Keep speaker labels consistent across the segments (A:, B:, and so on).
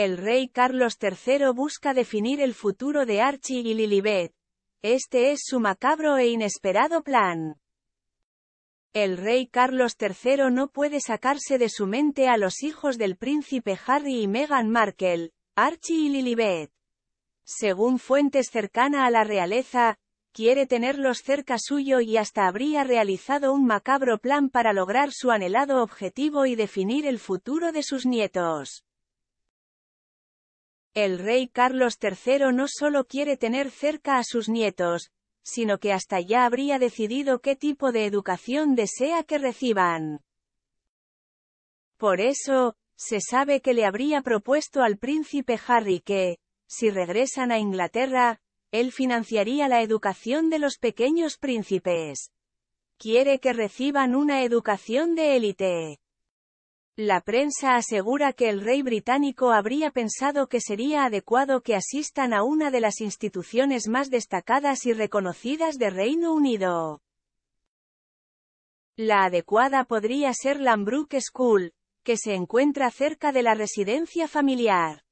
A: El rey Carlos III busca definir el futuro de Archie y Lilibet. Este es su macabro e inesperado plan. El rey Carlos III no puede sacarse de su mente a los hijos del príncipe Harry y Meghan Markle, Archie y Lilibet. Según fuentes cercana a la realeza, quiere tenerlos cerca suyo y hasta habría realizado un macabro plan para lograr su anhelado objetivo y definir el futuro de sus nietos. El rey Carlos III no solo quiere tener cerca a sus nietos, sino que hasta ya habría decidido qué tipo de educación desea que reciban. Por eso, se sabe que le habría propuesto al príncipe Harry que, si regresan a Inglaterra, él financiaría la educación de los pequeños príncipes. Quiere que reciban una educación de élite. La prensa asegura que el rey británico habría pensado que sería adecuado que asistan a una de las instituciones más destacadas y reconocidas de Reino Unido. La adecuada podría ser Lambrook School, que se encuentra cerca de la residencia familiar.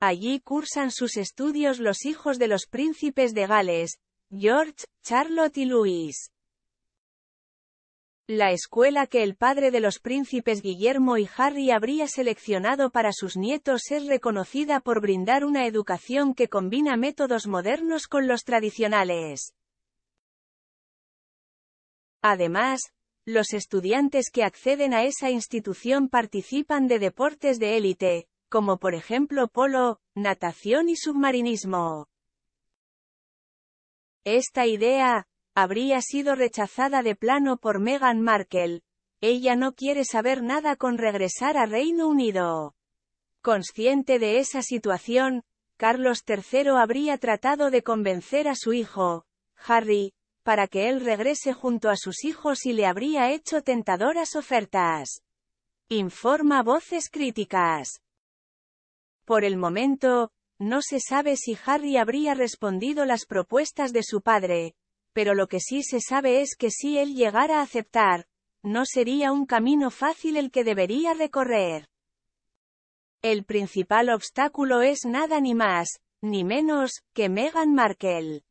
A: Allí cursan sus estudios los hijos de los príncipes de Gales, George, Charlotte y Louis la escuela que el padre de los príncipes Guillermo y Harry habría seleccionado para sus nietos es reconocida por brindar una educación que combina métodos modernos con los tradicionales. Además, los estudiantes que acceden a esa institución participan de deportes de élite, como por ejemplo polo, natación y submarinismo. Esta idea, habría sido rechazada de plano por Meghan Markle. Ella no quiere saber nada con regresar a Reino Unido. Consciente de esa situación, Carlos III habría tratado de convencer a su hijo, Harry, para que él regrese junto a sus hijos y le habría hecho tentadoras ofertas. Informa voces críticas. Por el momento, no se sabe si Harry habría respondido las propuestas de su padre, pero lo que sí se sabe es que si él llegara a aceptar, no sería un camino fácil el que debería recorrer. El principal obstáculo es nada ni más, ni menos, que Meghan Markle.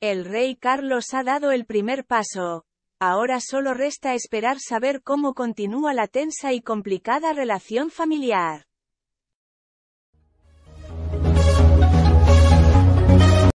A: El rey Carlos ha dado el primer paso. Ahora solo resta esperar saber cómo continúa la tensa y complicada relación familiar.